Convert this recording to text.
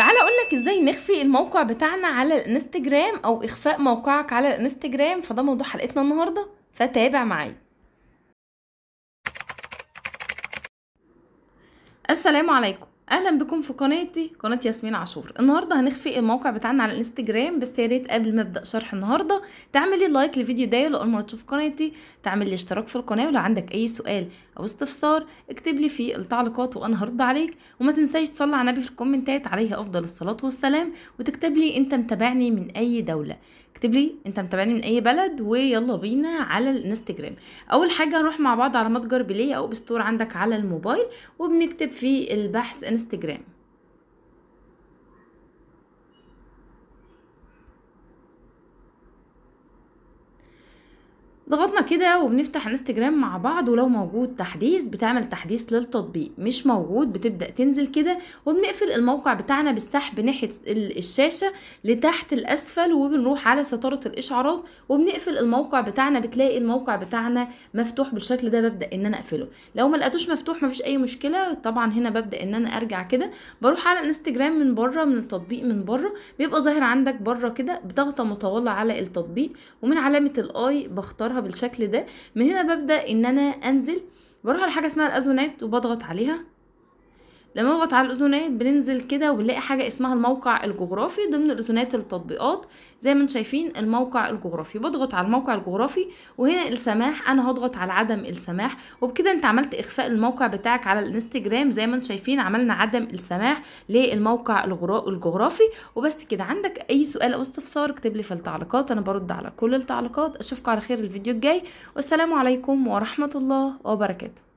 تعالى اقول لك ازاي نخفي الموقع بتاعنا على الانستجرام او اخفاء موقعك على الانستجرام فده موضوع حلقتنا النهارده فتابع معايا السلام عليكم اهلا بكم في قناتي قناه ياسمين عاشور النهارده هنخفي الموقع بتاعنا على الانستجرام بس يا ريت قبل ما ابدا شرح النهارده تعملي لايك للفيديو ده لو اول مره تشوف قناتي تعملي اشتراك في القناه ولو عندك اي سؤال او استفسار اكتب لي في التعليقات وانا هرد عليك وما تنسيش تصلي على النبي في الكومنتات عليه افضل الصلاه والسلام وتكتب لي انت متابعني من اي دوله اكتب لي انت متابعني من اي بلد ويلا بينا على الانستجرام اول حاجه هنروح مع بعض على متجر بلاي او بستور عندك على الموبايل وبنكتب في البحث в Инстаграме. ضغطنا كده وبنفتح انستجرام مع بعض ولو موجود تحديث بتعمل تحديث للتطبيق مش موجود بتبدا تنزل كده وبنقفل الموقع بتاعنا بالسحب ناحيه الشاشه لتحت الاسفل وبنروح على ستاره الاشعارات وبنقفل الموقع بتاعنا بتلاقي الموقع بتاعنا مفتوح بالشكل ده ببدا ان انا اقفله لو ما لقيتوش مفتوح مفيش اي مشكله طبعا هنا ببدا ان انا ارجع كده بروح على انستجرام من بره من التطبيق من بره بيبقى ظاهر عندك بره كده بضغطه مطوله على التطبيق ومن علامه الاي بختارها بالشكل ده من هنا ببدا ان انا انزل بروح على حاجه اسمها الازونات وبضغط عليها لما نضغط على الاذونات بننزل كده وبنلاقي حاجه اسمها الموقع الجغرافي ضمن الاذونات التطبيقات زي ما انتم شايفين الموقع الجغرافي بضغط على الموقع الجغرافي وهنا السماح انا هضغط على عدم السماح وبكده انت عملت اخفاء الموقع بتاعك على الانستجرام زي ما انتم شايفين عملنا عدم السماح للموقع الجغرافي وبس كده عندك اي سؤال او استفسار اكتب لي في التعليقات انا برد على كل التعليقات اشوفكم على خير الفيديو الجاي والسلام عليكم ورحمه الله وبركاته